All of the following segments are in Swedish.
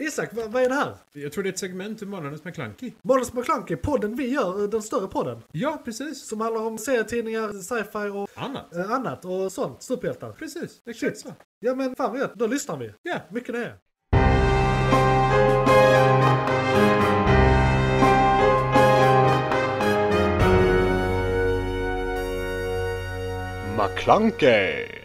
Isak, vad, vad, är det här? Jag tror det är ett segment ur Månadens McKlunky. Månadens McKlunky, podden vi gör, eh, den större podden. Ja, precis. Som handlar om serietidningar, sci-fi och annat. Eh, annat och sånt, superhjältar. Precis, exakt så. Ja men fan vet, då lyssnar vi. Ja, yeah. mycket det är. McClunkey!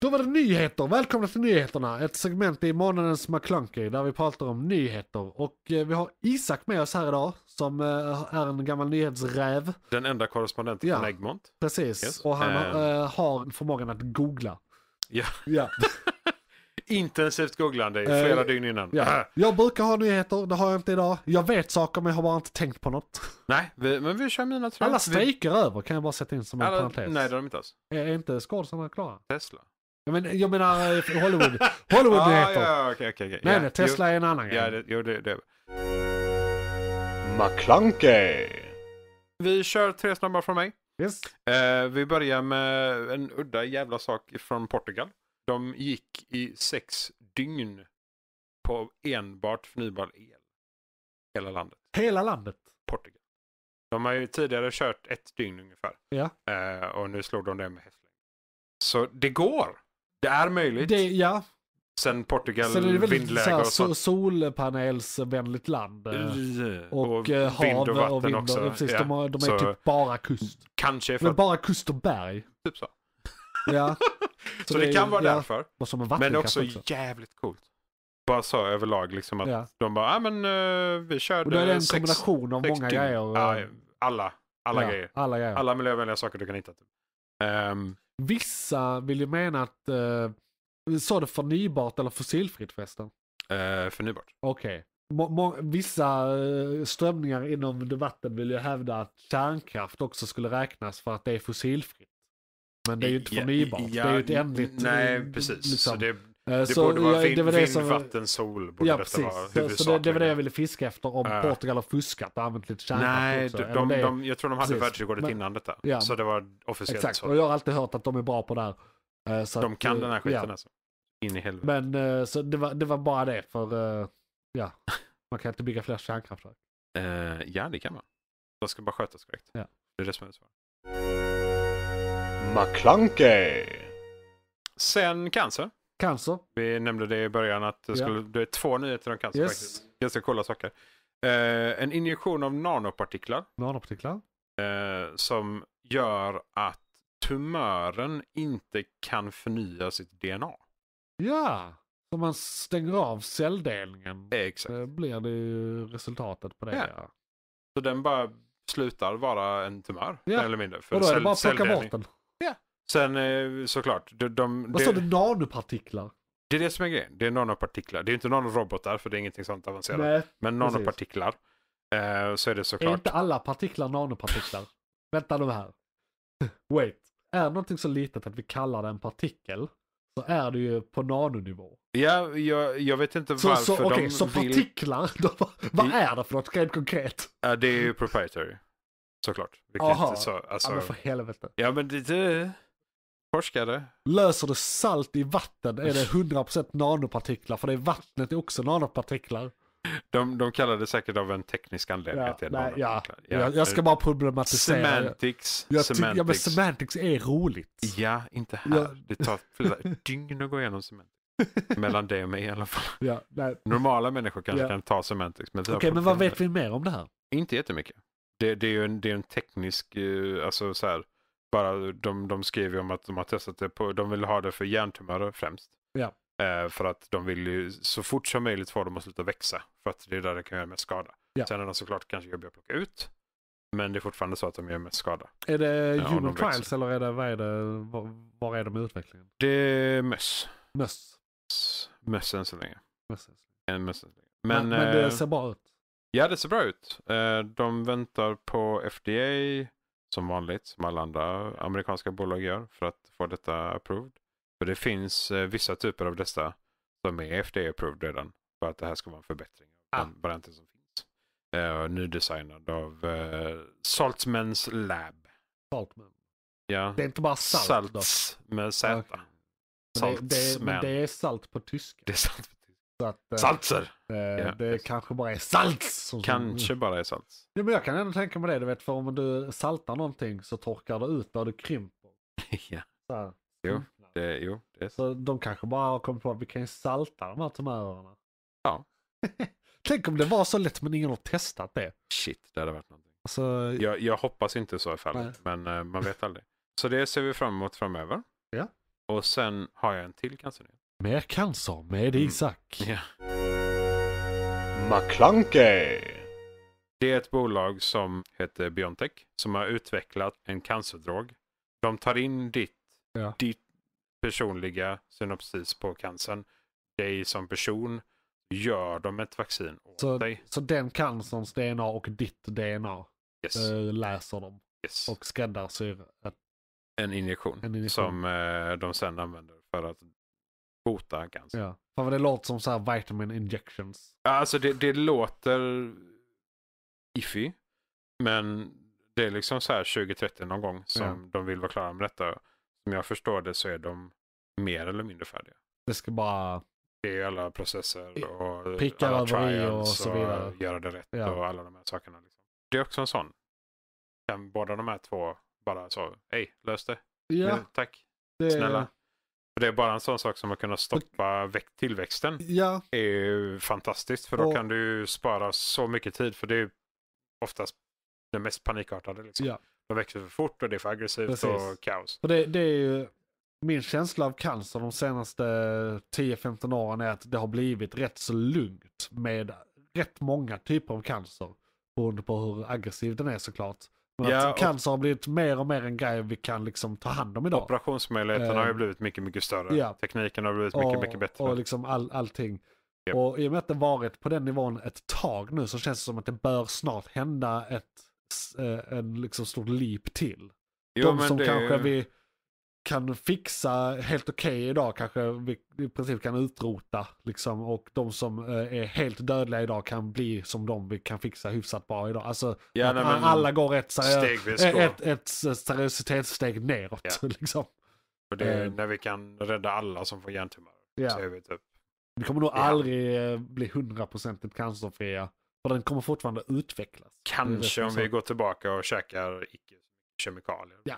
Då var det nyheter! Välkomna till nyheterna! Ett segment i månadens McClunky där vi pratar om nyheter. Och eh, vi har Isak med oss här idag som eh, är en gammal nyhetsräv. Den enda korrespondenten ja, från Egmont. Precis, yes. och han uh... har förmågan att googla. Ja. ja. Intensivt googlande i flera uh... dygn innan. Ja. Jag brukar ha nyheter, det har jag inte idag. Jag vet saker men jag har bara inte tänkt på något. Nej, vi, men vi kör mina tror Alla strejker vi... över kan jag bara sätta in som en parentes. Nej, det har de inte alls. Är, är inte skådisarna klara? Tesla. Jag, men, jag menar eh, Hollywood. Hollywood-nyheter. ah, ja, okay, okay, okay. Nej, yeah. Tesla är en annan grej. Ja, det, jo, det, det. McClunkey. Vi kör tre snabba från mig. Yes. Eh, vi börjar med en udda jävla sak från Portugal. De gick i sex dygn på enbart förnybar el. Hela landet. Hela landet? Portugal. De har ju tidigare kört ett dygn ungefär. Ja. Eh, och nu slog de det med hästlängd. Så det går. Det är möjligt. Det, ja. Sen Portugal, Sen är det väl vindläge och sånt. Solpanelsvänligt land. Eh, och, och hav eh, vind och vatten och vind också. precis, ja. De, de är så, typ bara kust. Kanske för... bara kust och berg. Typ så. Ja. Så, så det, det, kan vara ja, därför. men också, också jävligt coolt. Bara så överlag liksom att ja. de bara, ja ah, men uh, vi körde Och då är det en sex, kombination av många grejer. Och, alla, alla, ja, grejer. alla grejer. Alla miljövänliga saker du kan hitta. Typ. Um, Vissa vill ju mena att, eh, sa du förnybart eller fossilfritt förresten? Eh, förnybart. Okej. Okay. Vissa eh, strömningar inom debatten vill ju hävda att kärnkraft också skulle räknas för att det är fossilfritt. Men det är ju inte förnybart. Ja, ja, det är ju ett ändligt... Nej, eh, precis. Liksom. Så det, Eh, det så borde vara vind, det var det vind, som, vatten, sol. Borde ja, precis. Vara så det, det, var det jag ville fiska efter om uh, Portugal har fuskat och använt lite kärnkraft Nej, också. De, de, de, jag tror de hade världsrekordet innan detta. Ja, så det var officiellt exakt. så. och jag har alltid hört att de är bra på det här. Eh, så de att, kan eh, den här skiten ja. alltså. In i helvete. Men så det var, det var bara det för, ja, man kan inte bygga fler kärnkraftverk. Uh, ja, det kan man. De ska bara skötas korrekt. Ja. Det är det som är svaret. McClunkey! Sen cancer. Cancer. Vi nämnde det i början att det, skulle, yeah. det är två nyheter om cancer. Yes. Faktiskt. Ganska coola saker. Eh, en injektion av nanopartiklar. Nanopartiklar. Eh, som gör att tumören inte kan förnya sitt DNA. Ja, om man stänger av celldelningen. Exakt. Eh, blir det ju resultatet på det. Ja. ja. Så den bara slutar vara en tumör. Ja. eller mindre. För och då är det bara att plocka bort den. Sen eh, såklart. De, de, Vad sa du? Nanopartiklar? Det är det som är grejen. Det är nanopartiklar. Det är inte nanorobotar för det är ingenting sånt avancerat. Nej, Men nanopartiklar. Eh, så är det såklart. Är inte alla partiklar nanopartiklar? Vänta nu här. Wait. Är någonting så litet att vi kallar det en partikel så är det ju på nanonivå. Ja, jag, jag vet inte varför så, okay, de Så vill... partiklar, de, vad är det för något rent konkret? Ja, det är ju proprietary. Såklart. Jaha. Så, alltså... ja men för helvete. Ja men det... det... Forskare. Löser du salt i vatten är det 100% nanopartiklar, för det är vattnet är också nanopartiklar. De, de kallar det säkert av en teknisk anledning. Ja, till nej, ja. ja. Jag, jag, ska bara problematisera. Semantics. Jag, jag semantics. Ja, men semantics är roligt. Ja, inte här. Ja. Det tar flera dygn att gå igenom semantics. Mellan dig och mig i alla fall. Ja, nej. Normala människor kanske ja. kan ta semantics. Okej, okay, men vad vet vi mer om det här? Inte jättemycket. Det, det är ju en, det är en teknisk, eh, alltså så här bara, de, de skriver ju om att de har testat det på, de vill ha det för hjärntumörer främst. Ja. Eh, för att de vill ju så fort som möjligt få dem att sluta växa. För att det är där det kan göra mest skada. Ja. Sen är de såklart kanske jobbiga att plocka ut. Men det är fortfarande så att de gör mest skada. Är det ja, eh, human de trials eller är det, vad är det, var, var är de i utvecklingen? Det är möss. Möss. Möss än så länge. Möss än så länge. Men, men, men det eh, ser bra ut. Ja, det ser bra ut. Eh, de väntar på FDA som vanligt, som alla andra amerikanska bolag gör för att få detta approved. För det finns eh, vissa typer av dessa som är FDA-approved redan för att det här ska vara en förbättring av ah. varianten som finns. Uh, nydesignad av uh, eh, Saltzmans Lab. Saltman. Ja. Det är inte bara salt Salts då? med Z. Okay. men det, det, men det är salt på tyska. Det är salt på så att, eh, Salzer! Eh, ja, det kanske bara är salts. Kanske bara är salts. Ja, men jag kan ändå tänka mig det, du vet, för om du saltar någonting så torkar det ut och du krymper. ja. Så Jo, det, jo, det är så. så de kanske bara har kommit på att vi kan ju salta de här tumörerna. Ja. Tänk om det var så lätt men ingen har testat det. Shit, det hade varit någonting. Alltså, jag, jag hoppas inte så i fallet, nej. men eh, man vet aldrig. Så det ser vi fram emot framöver. Ja. Och sen har jag en till cancernyhet. Mer cancer med mm. Isak. Mm. Yeah. McClunkey. Det är ett bolag som heter Biontech som har utvecklat en cancerdrog. De tar in ditt, ja. ditt personliga synopsis på cancern. Dig som person gör de ett vaccin åt så, dig. Så den cancerns DNA och ditt DNA yes. äh, läser de yes. och skräddarsyr en injektion, en injektion som äh, de sedan använder för att bota cancer. Ja. Fan vad det låter som så här vitamin injections. Alltså det, det låter iffy. Men det är liksom så här 2030 någon gång som ja. de vill vara klara med detta. Som jag förstår det så är de mer eller mindre färdiga. Det ska bara... Det är alla processer och Pricka alla trials och, så vidare. och göra det rätt ja. och alla de här sakerna. Liksom. Det är också en sån. Kan båda de här två bara så, hej, lös det. Ja. tack. Det... Snälla. För det är bara en sån sak som att kunna stoppa tillväxten. Ja. är ju fantastiskt för då och, kan du spara så mycket tid för det är oftast det mest panikartade. Liksom. Ja. De växer för fort och det är för aggressivt Precis. och kaos. Och det, det, är ju min känsla av cancer de senaste 10-15 åren är att det har blivit rätt så lugnt med rätt många typer av cancer. Beroende på hur aggressiv den är såklart. Ja, cancer har blivit mer och mer en grej vi kan liksom ta hand om idag. Operationsmöjligheterna eh, har ju eh, blivit mycket, mycket större. Ja. Tekniken har blivit mycket, och, mycket bättre. Och liksom all, allting. Yep. Och i och med att det varit på den nivån ett tag nu så känns det som att det bör snart hända ett eh, en liksom stort leap till. Jo, De som det... kanske vi kan fixa helt okej okay idag kanske vi i princip kan utrota. Liksom, och de som eh, är helt dödliga idag kan bli som de vi kan fixa hyfsat bra idag. Alltså, ja, nej, alla går ett, seriös, ett, ett seriositetssteg neråt. Ja. Liksom. För det är eh. när vi kan rädda alla som får hjärntumör. Ja. Så vi, typ. vi kommer nog ja. aldrig eh, bli hundraprocentigt cancerfria. För den kommer fortfarande utvecklas. Kanske om vi går tillbaka och käkar icke-kemikalier. Ja,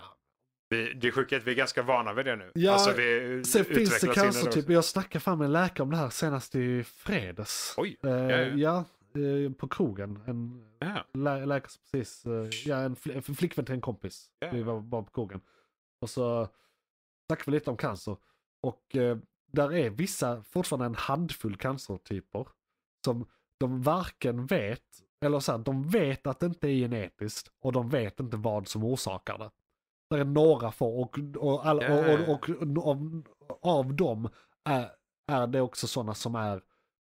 vi, det är sjukt att vi är ganska vana vid det nu. Ja, alltså vi sen finns det cancer, typ. Jag snackade fan med en läkare om det här senast i fredags. Oj! Eh, ja, ja. Eh, på krogen. En ja. lä läkare precis, eh, ja, en, fl en flickvän till en kompis. Ja. Vi var bara på krogen. Och så snackade vi lite om cancer. Och eh, där är vissa, fortfarande en handfull cancertyper. Som de varken vet, eller så här, de vet att det inte är genetiskt och de vet inte vad som orsakar det. Där är några få och, och, all, yeah. och, och, av, av dem är, är det också sådana som är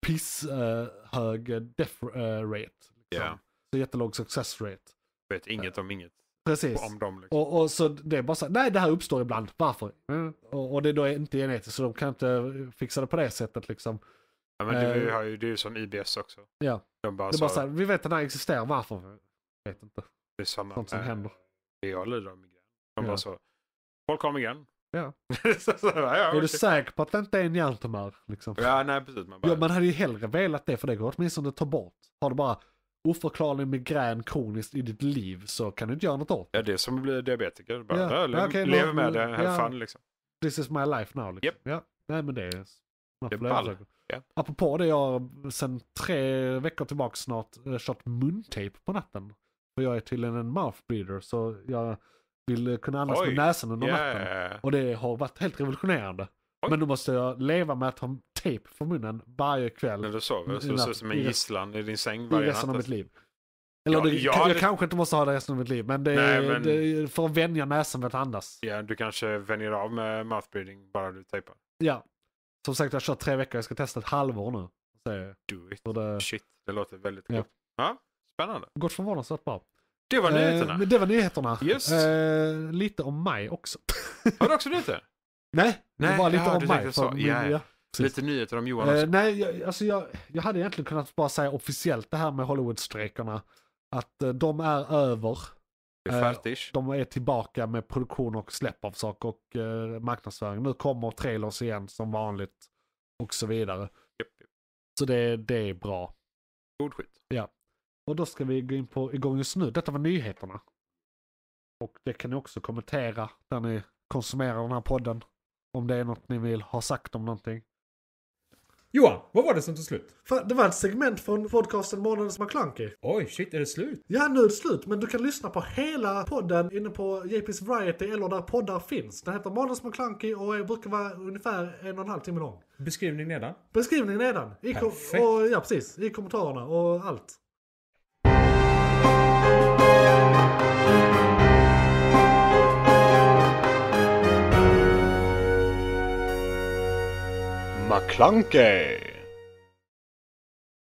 pisshög eh, uh, eh, death uh, rate. Liksom. Yeah. Så jättelåg success rate. Vet inget om inget. Precis. Om dem, liksom. och, och, så det är bara så nej det här uppstår ibland, varför? Mm. Och, och, det då är inte genetiskt så de kan inte fixa det på det sättet liksom. Ja men det, eh. har ju, det är ju som IBS också. Ja. De bara, det är bara så här, vi vet att den här existerar, varför? Jag vet inte. Det är samma Sånt som händer. Jag lider av man bara så, folk har migrän. Ja. så, så, ja, är du säker på att det inte är en hjärntumör? Liksom? Ja, nej precis. Man, bara... ja, man hade ju hellre velat det för det går åtminstone att ta bort. Har du bara oförklarlig migrän kroniskt i ditt liv så kan du inte göra något åt det. Ja, det är som att bli diabetiker. Bara, ja. Äh, le okay, lever no, med det, have yeah. fun liksom. This is my life now. Liksom. Yep. Ja. Nej men det är... Det är Yeah. Apropå det, jag har sedan tre veckor tillbaka snart eh, kört muntape på natten. För jag är tydligen en mouth breeder så jag vill eh, kunna andas Oj. med näsan under yeah. natten. Och det har varit helt revolutionerande. Oj. Men då måste jag leva med att ha tejp för munnen varje kväll. När du sover, så du ser ut som en gisslan i din säng varje natt. I resten av mitt liv. Eller ja, det, jag, jag hade... kanske inte måste ha det resten av mitt liv, men det, är, Nej, men... det är för att vänja näsan vid att andas. Ja, du kanske vänjer av med mouthbreathing bara du tejpar. Ja. Som sagt, jag har kört tre veckor, jag ska testa ett halvår nu. Så, eh, Do it. Det... Shit, det låter väldigt ja. gott. Ja, spännande. Gått förvånansvärt bra. Eh, det var nyheterna. Eh, det var nyheterna. Just. Eh, lite om mig också. Har du också nyheter? Nej, nej det var lite ja, om mig. För, yeah. ja, lite nyheter om Johan eh, också. Eh, nej, jag, alltså jag, jag hade egentligen kunnat bara säga officiellt det här med Hollywood-strejkerna. Att eh, de är över. Är de är tillbaka med produktion och släpp av saker och marknadsföring. Nu kommer trailers igen som vanligt. Och så vidare. Yep, yep. Så det, det är bra. God skit. Ja. Och då ska vi gå in på igång just nu. Detta var nyheterna. Och det kan ni också kommentera där ni konsumerar den här podden. Om det är något ni vill ha sagt om någonting. Johan, vad var det som tog slut? det var ett segment från podcasten Månadens McKlunky. Oj, shit, är det slut? Ja, nu är det slut. Men du kan lyssna på hela podden inne på JP's Variety eller där poddar finns. Den heter Månadens McKlunky och brukar vara ungefär en och en halv timme lång. Beskrivning nedan? Beskrivning nedan. I Perfekt. Och, ja, precis. I kommentarerna och allt. Klanke.